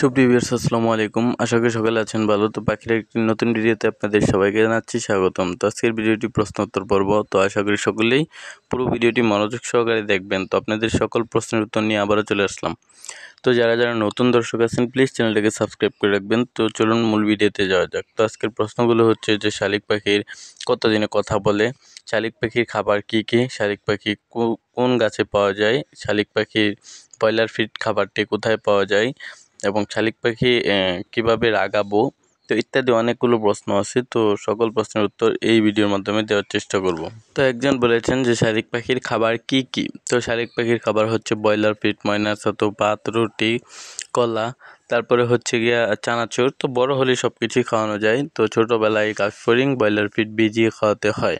সুপ্রিভিয়ার্স আসসালামু আলাইকুম আশা করি সকালে আছেন ভালো তো পাখির একটি নতুন ভিডিওতে আপনাদের সবাইকে জানাচ্ছি স্বাগতম তো আজকের ভিডিওটি প্রশ্নোত্তর পর্ব তো আশা করি সকলেই পুরো ভিডিওটি মনোযোগ সহকারে দেখবেন তো আপনাদের সকল প্রশ্নের উত্তর নিয়ে আবারও চলে আসলাম তো যারা যারা নতুন দর্শক আছেন প্লিজ চ্যানেলটাকে সাবস্ক্রাইব করে রাখবেন তো চলুন মূল ভিডিওতে যাওয়া যাক তো আজকের প্রশ্নগুলো হচ্ছে যে শালিক পাখির কতদিনে কথা বলে শালিক পাখির খাবার কি কি শালিক পাখি কোন গাছে পাওয়া যায় শালিক পাখির বয়লার ফিট খাবারটি কোথায় পাওয়া যায় এবং শালিক পাখি কীভাবে রাগাবো তো ইত্যাদি অনেকগুলো প্রশ্ন আছে তো সকল প্রশ্নের উত্তর এই ভিডিওর মাধ্যমে দেওয়ার চেষ্টা করব তো একজন বলেছেন যে শালিক পাখির খাবার কি কি তো শালিক পাখির খাবার হচ্ছে ব্রয়লার পিট ময়না ছাতু ভাত রুটি কলা তারপরে হচ্ছে গিয়া চানাচুর তো বড় হলে সব কিছুই খাওয়ানো যায় তো ছোটোবেলায় কাফরিং ব্রয়লার পিট ভিজিয়ে খাওয়াতে হয়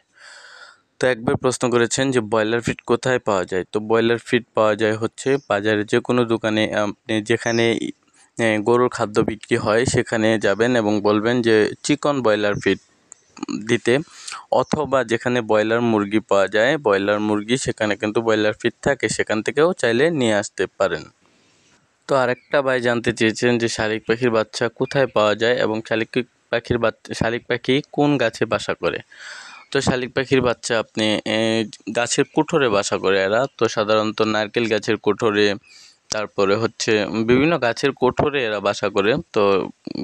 তো একবার প্রশ্ন করেছেন যে ব্রয়লার ফিট কোথায় পাওয়া যায় তো ব্রয়লার ফিট পাওয়া যায় হচ্ছে বাজারে যে কোনো দোকানে আপনি যেখানে গরুর খাদ্য বিক্রি হয় সেখানে যাবেন এবং বলবেন যে চিকন ব্রয়লার ফিড দিতে অথবা যেখানে ব্রয়লার মুরগি পাওয়া যায় ব্রয়লার মুরগি সেখানে কিন্তু ব্রয়লার ফিড থাকে সেখান থেকেও চাইলে নিয়ে আসতে পারেন তো আরেকটা ভাই জানতে চেয়েছেন যে শালিক পাখির বাচ্চা কোথায় পাওয়া যায় এবং শালিক পাখির বাচ্চা শালিক পাখি কোন গাছে বাসা করে তো শালিক পাখির বাচ্চা আপনি গাছের কুঠোরে বাসা করে এরা তো সাধারণত নারকেল গাছের কুঠোরে তারপরে হচ্ছে বিভিন্ন গাছের কোঠরে এরা বাসা করে তো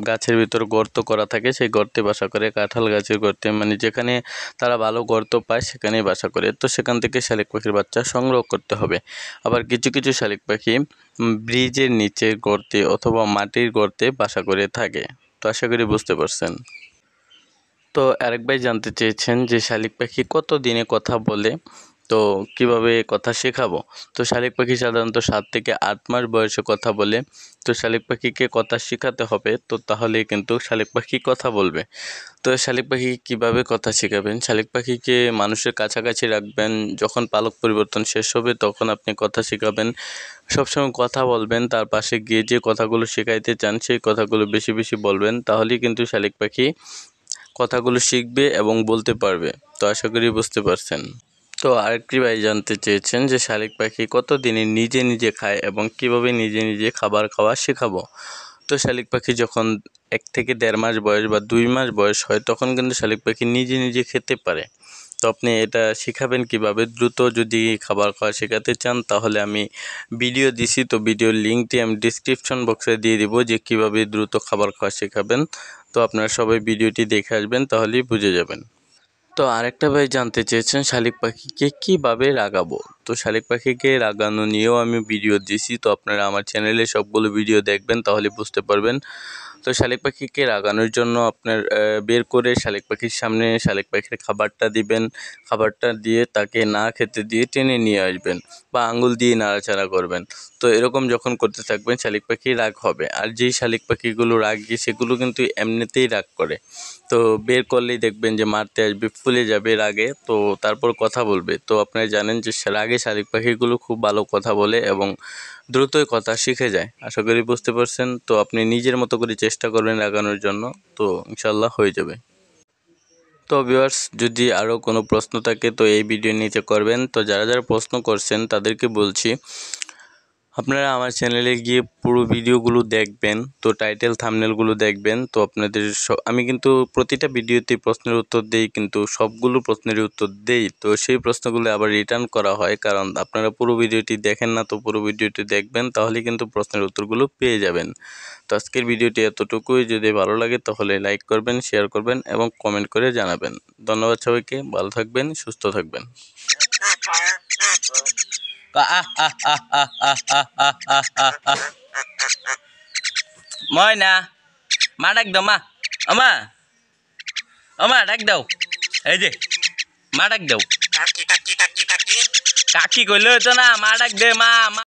গাছের ভিতরে গর্ত করা থাকে সেই গর্তে বাসা করে কাঁঠাল গাছের গর্তে মানে যেখানে তারা ভালো গর্ত পায় সেখানেই বাসা করে তো সেখান থেকে শালিক পাখির বাচ্চা সংগ্রহ করতে হবে আবার কিছু কিছু শালিক পাখি ব্রিজের নিচের গর্তে অথবা মাটির গর্তে বাসা করে থাকে তো আশা করি বুঝতে পারছেন তো আরেক ভাই জানতে চেয়েছেন যে শালিক পাখি কত দিনে কথা বলে তো কিভাবে কথা শেখাবো তো শালিক পাখি সাধারণত সাত থেকে আট মাস বয়সে কথা বলে তো শালিক পাখিকে কথা শেখাতে হবে তো তাহলে কিন্তু শালিক পাখি কথা বলবে তো শালিক পাখি কিভাবে কথা শেখাবেন শালিক পাখিকে মানুষের কাছাকাছি রাখবেন যখন পালক পরিবর্তন শেষ হবে তখন আপনি কথা শেখাবেন সবসময় কথা বলবেন তার পাশে গিয়ে যে কথাগুলো শেখাইতে চান সেই কথাগুলো বেশি বেশি বলবেন তাহলেই কিন্তু শালিক পাখি কথাগুলো শিখবে এবং বলতে পারবে তো আশা করি বুঝতে পারছেন তো আরেকটি ভাই জানতে চেয়েছেন যে শালিক পাখি কত দিনে নিজে নিজে খায় এবং কিভাবে নিজে নিজে খাবার খাওয়া শেখাবো তো শালিক পাখি যখন এক থেকে দেড় মাস বয়স বা দুই মাস বয়স হয় তখন কিন্তু শালিক পাখি নিজে নিজে খেতে পারে তো আপনি এটা শেখাবেন কিভাবে দ্রুত যদি খাবার খাওয়া শেখাতে চান তাহলে আমি ভিডিও দিছি তো ভিডিওর লিঙ্কটি আমি ডিসক্রিপশন বক্সে দিয়ে দিব যে কিভাবে দ্রুত খাবার খাওয়া শেখাবেন তো আপনারা সবাই ভিডিওটি দেখে আসবেন তাহলেই বুঝে যাবেন তো আরেকটা ভাই জানতে চেয়েছেন শালিক পাখিকে কীভাবে রাগাবো তো শালিক পাখিকে রাগানো নিয়েও আমি ভিডিও দিয়েছি তো আপনারা আমার চ্যানেলে সবগুলো ভিডিও দেখবেন তাহলে বুঝতে পারবেন তো শালিক পাখিকে রাগানোর জন্য আপনার বের করে শালিক পাখির সামনে শালিক পাখির খাবারটা দিবেন খাবারটা দিয়ে তাকে না খেতে দিয়ে টেনে নিয়ে আসবেন বা আঙুল দিয়ে নাড়াচাড়া করবেন তো এরকম যখন করতে থাকবেন শালিক পাখি রাগ হবে আর যেই শালিক পাখিগুলো রাগ গিয়ে সেগুলো কিন্তু এমনিতেই রাগ করে তো বের করলেই দেখবেন যে মারতে আসবে ফুলে যাবে রাগে তো তারপর কথা বলবে তো আপনারা জানেন যে রাগে শালিক পাখিগুলো খুব ভালো কথা বলে এবং দ্রুতই কথা শিখে যায় আশা করি বুঝতে পারছেন তো আপনি নিজের মতো করে চেষ্টা করবেন লাগানোর জন্য তো ইনশাল্লাহ হয়ে যাবে তো ভিউয়ার্স যদি আরও কোনো প্রশ্ন থাকে তো এই ভিডিও নিতে করবেন তো যারা যারা প্রশ্ন করছেন তাদেরকে বলছি আপনারা আমার চ্যানেলে গিয়ে পুরো ভিডিওগুলো দেখবেন তো টাইটেল থামনেলগুলো দেখবেন তো আপনাদের আমি কিন্তু প্রতিটা ভিডিওতে প্রশ্নের উত্তর দেই কিন্তু সবগুলো প্রশ্নের উত্তর দেই তো সেই প্রশ্নগুলো আবার রিটার্ন করা হয় কারণ আপনারা পুরো ভিডিওটি দেখেন না তো পুরো ভিডিওটি দেখবেন তাহলে কিন্তু প্রশ্নের উত্তরগুলো পেয়ে যাবেন তো আজকের ভিডিওটি এতটুকুই যদি ভালো লাগে তাহলে লাইক করবেন শেয়ার করবেন এবং কমেন্ট করে জানাবেন ধন্যবাদ সবাইকে ভালো থাকবেন সুস্থ থাকবেন có à à à à à à à à à à মই না মা ডাক দাও মা আমা আমা ডাক দাও এই যে মা ডাক দাও কাকি কইলে তো না মা ডাক দে মা